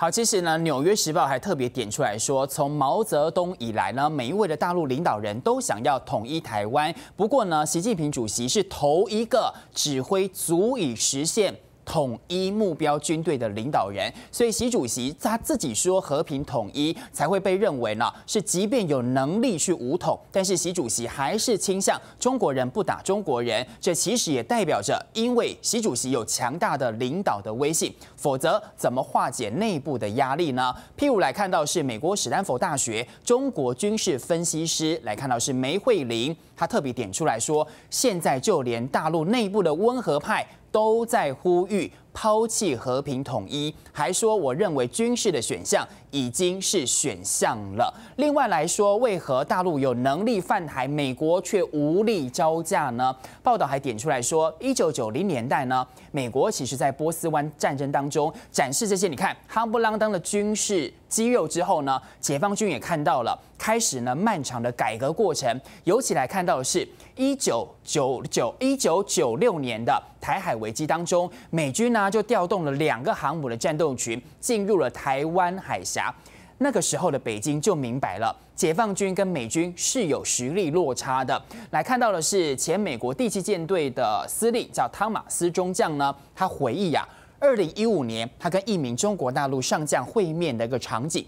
好，其实呢，《纽约时报》还特别点出来说，从毛泽东以来呢，每一位的大陆领导人都想要统一台湾。不过呢，习近平主席是头一个指挥足以实现。统一目标军队的领导人，所以习主席他自己说和平统一才会被认为呢是即便有能力去武统，但是习主席还是倾向中国人不打中国人。这其实也代表着，因为习主席有强大的领导的威信，否则怎么化解内部的压力呢？譬如来看到是美国史丹佛大学中国军事分析师来看到是梅惠林，他特别点出来说，现在就连大陆内部的温和派。都在呼吁。抛弃和平统一，还说我认为军事的选项已经是选项了。另外来说，为何大陆有能力犯台，美国却无力招架呢？报道还点出来说，一九九零年代呢，美国其实在波斯湾战争当中展示这些，你看，夯不啷当的军事肌肉之后呢，解放军也看到了，开始呢漫长的改革过程。尤其来看到的是，一九九九一九九六年的台海危机当中，美军呢。就调动了两个航母的战斗群进入了台湾海峡。那个时候的北京就明白了，解放军跟美军是有实力落差的。来看到的是前美国第七舰队的司令叫汤马斯中将呢，他回忆呀，二零一五年他跟一名中国大陆上将会面的一个场景。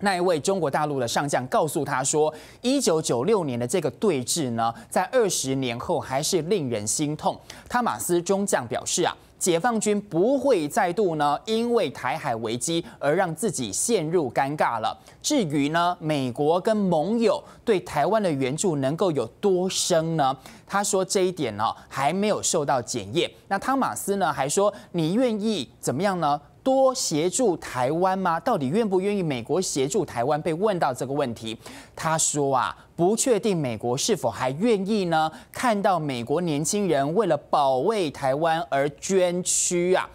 那一位中国大陆的上将告诉他说，一九九六年的这个对峙呢，在二十年后还是令人心痛。汤马斯中将表示啊。解放军不会再度呢，因为台海危机而让自己陷入尴尬了。至于呢，美国跟盟友对台湾的援助能够有多深呢？他说这一点呢，还没有受到检验。那汤马斯呢，还说你愿意怎么样呢？多协助台湾吗？到底愿不愿意美国协助台湾？被问到这个问题，他说啊，不确定美国是否还愿意呢？看到美国年轻人为了保卫台湾而捐躯啊，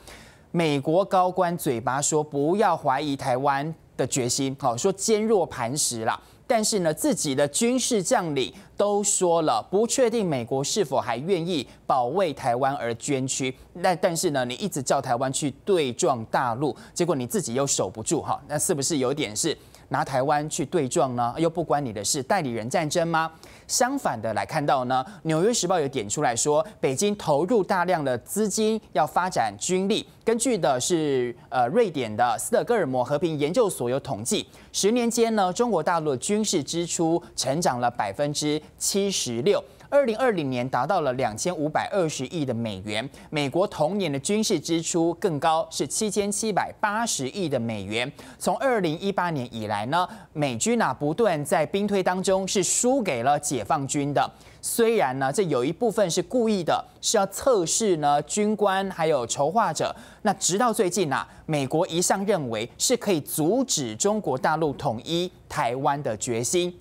美国高官嘴巴说不要怀疑台湾的决心，好说坚若磐石啦。但是呢，自己的军事将领。都说了，不确定美国是否还愿意保卫台湾而捐躯。那但是呢，你一直叫台湾去对撞大陆，结果你自己又守不住哈，那是不是有点是拿台湾去对撞呢？又不关你的事，代理人战争吗？相反的来看到呢，《纽约时报》有点出来说，北京投入大量的资金要发展军力，根据的是呃瑞典的斯德哥尔摩和平研究所有统计，十年间呢，中国大陆的军事支出成长了百分之。七十六，二零二零年达到了两千五百二十亿的美元。美国同年的军事支出更高，是七千七百八十亿的美元。从二零一八年以来呢，美军啊不断在兵推当中是输给了解放军的。虽然呢，这有一部分是故意的，是要测试呢军官还有筹划者。那直到最近啊，美国一向认为是可以阻止中国大陆统一台湾的决心，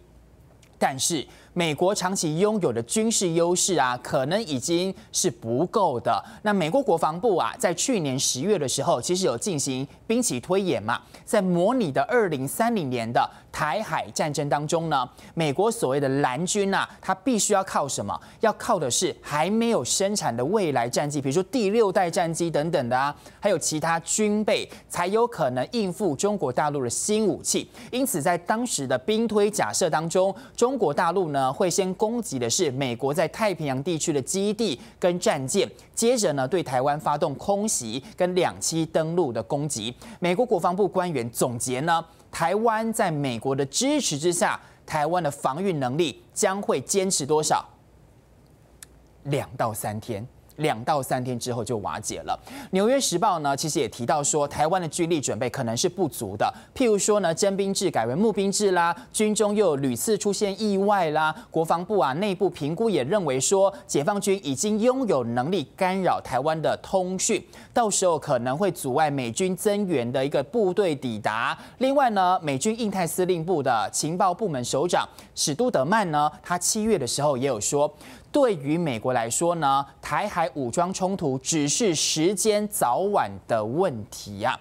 但是。美国长期拥有的军事优势啊，可能已经是不够的。那美国国防部啊，在去年十月的时候，其实有进行兵棋推演嘛，在模拟的二零三零年的台海战争当中呢，美国所谓的蓝军啊，它必须要靠什么？要靠的是还没有生产的未来战机，比如说第六代战机等等的啊，还有其他军备，才有可能应付中国大陆的新武器。因此，在当时的兵推假设当中，中国大陆呢。会先攻击的是美国在太平洋地区的基地跟战舰，接着呢对台湾发动空袭跟两栖登陆的攻击。美国国防部官员总结呢，台湾在美国的支持之下，台湾的防御能力将会坚持多少？两到三天。两到三天之后就瓦解了。纽约时报呢，其实也提到说，台湾的军力准备可能是不足的。譬如说呢，征兵制改为募兵制啦，军中又有屡次出现意外啦。国防部啊，内部评估也认为说，解放军已经拥有能力干扰台湾的通讯，到时候可能会阻碍美军增援的一个部队抵达。另外呢，美军印太司令部的情报部门首长史都德曼呢，他七月的时候也有说。对于美国来说呢，台海武装冲突只是时间早晚的问题啊。